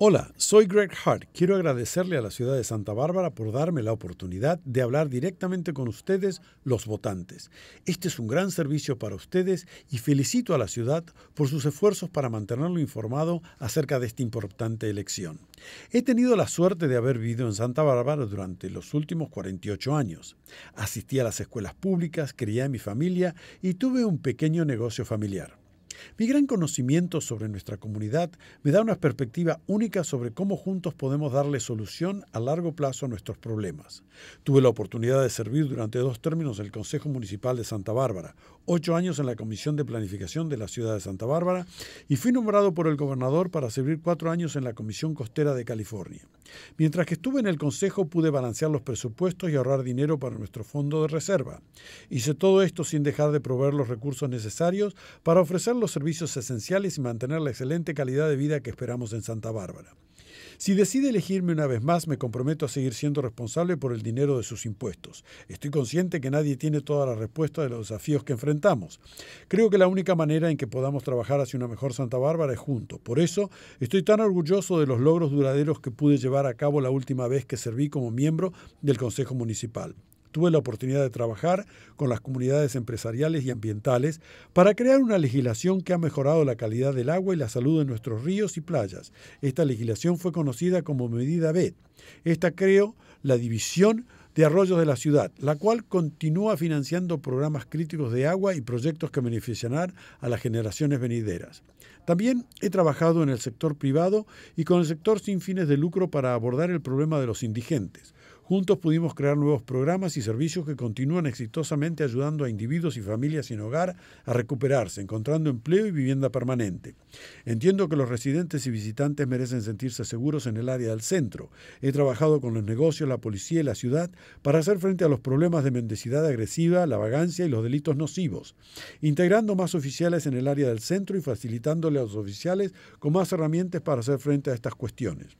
Hola, soy Greg Hart. Quiero agradecerle a la ciudad de Santa Bárbara por darme la oportunidad de hablar directamente con ustedes, los votantes. Este es un gran servicio para ustedes y felicito a la ciudad por sus esfuerzos para mantenerlo informado acerca de esta importante elección. He tenido la suerte de haber vivido en Santa Bárbara durante los últimos 48 años. Asistí a las escuelas públicas, crié a mi familia y tuve un pequeño negocio familiar. Mi gran conocimiento sobre nuestra comunidad me da una perspectiva única sobre cómo juntos podemos darle solución a largo plazo a nuestros problemas. Tuve la oportunidad de servir durante dos términos en el Consejo Municipal de Santa Bárbara, ocho años en la Comisión de Planificación de la Ciudad de Santa Bárbara y fui nombrado por el gobernador para servir cuatro años en la Comisión Costera de California. Mientras que estuve en el Consejo pude balancear los presupuestos y ahorrar dinero para nuestro fondo de reserva. Hice todo esto sin dejar de proveer los recursos necesarios para ofrecer los servicios esenciales y mantener la excelente calidad de vida que esperamos en Santa Bárbara. Si decide elegirme una vez más, me comprometo a seguir siendo responsable por el dinero de sus impuestos. Estoy consciente que nadie tiene toda la respuesta de los desafíos que enfrentamos. Creo que la única manera en que podamos trabajar hacia una mejor Santa Bárbara es juntos. Por eso, estoy tan orgulloso de los logros duraderos que pude llevar a cabo la última vez que serví como miembro del Consejo Municipal tuve la oportunidad de trabajar con las comunidades empresariales y ambientales para crear una legislación que ha mejorado la calidad del agua y la salud de nuestros ríos y playas. Esta legislación fue conocida como Medida B. Esta creó la división de Arroyos de la Ciudad, la cual continúa financiando programas críticos de agua y proyectos que beneficiarán a las generaciones venideras. También he trabajado en el sector privado y con el sector sin fines de lucro para abordar el problema de los indigentes. Juntos pudimos crear nuevos programas y servicios que continúan exitosamente ayudando a individuos y familias sin hogar a recuperarse, encontrando empleo y vivienda permanente. Entiendo que los residentes y visitantes merecen sentirse seguros en el área del centro. He trabajado con los negocios, la policía y la ciudad para hacer frente a los problemas de mendicidad agresiva, la vagancia y los delitos nocivos, integrando más oficiales en el área del centro y facilitándole a los oficiales con más herramientas para hacer frente a estas cuestiones.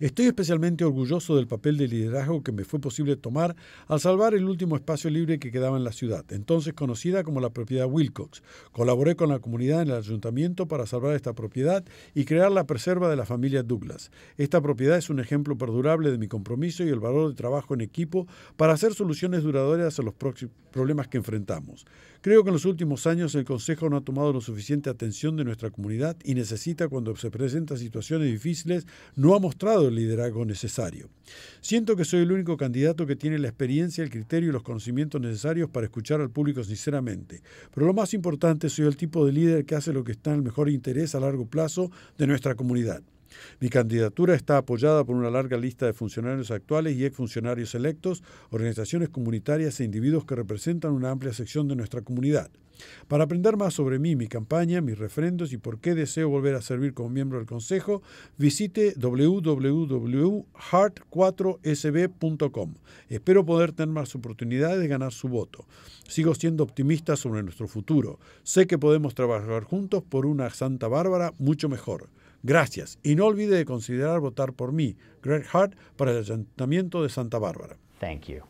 Estoy especialmente orgulloso del papel de liderazgo que me fue posible tomar al salvar el último espacio libre que quedaba en la ciudad, entonces conocida como la propiedad Wilcox. Colaboré con la comunidad en el ayuntamiento para salvar esta propiedad y crear la preserva de la familia Douglas. Esta propiedad es un ejemplo perdurable de mi compromiso y el valor de trabajo en equipo para hacer soluciones duraderas a los problemas que enfrentamos. Creo que en los últimos años el Consejo no ha tomado lo suficiente atención de nuestra comunidad y necesita, cuando se presentan situaciones difíciles, no ha mostrado liderazgo necesario. Siento que soy el único candidato que tiene la experiencia, el criterio y los conocimientos necesarios para escuchar al público sinceramente. Pero lo más importante, soy el tipo de líder que hace lo que está en el mejor interés a largo plazo de nuestra comunidad. Mi candidatura está apoyada por una larga lista de funcionarios actuales y exfuncionarios electos, organizaciones comunitarias e individuos que representan una amplia sección de nuestra comunidad. Para aprender más sobre mí, mi campaña, mis referendos y por qué deseo volver a servir como miembro del Consejo, visite www.heart4sb.com. Espero poder tener más oportunidades de ganar su voto. Sigo siendo optimista sobre nuestro futuro. Sé que podemos trabajar juntos por una Santa Bárbara mucho mejor. Gracias y no olvide de considerar votar por mí, Greg Hart, para el Ayuntamiento de Santa Bárbara. Thank you.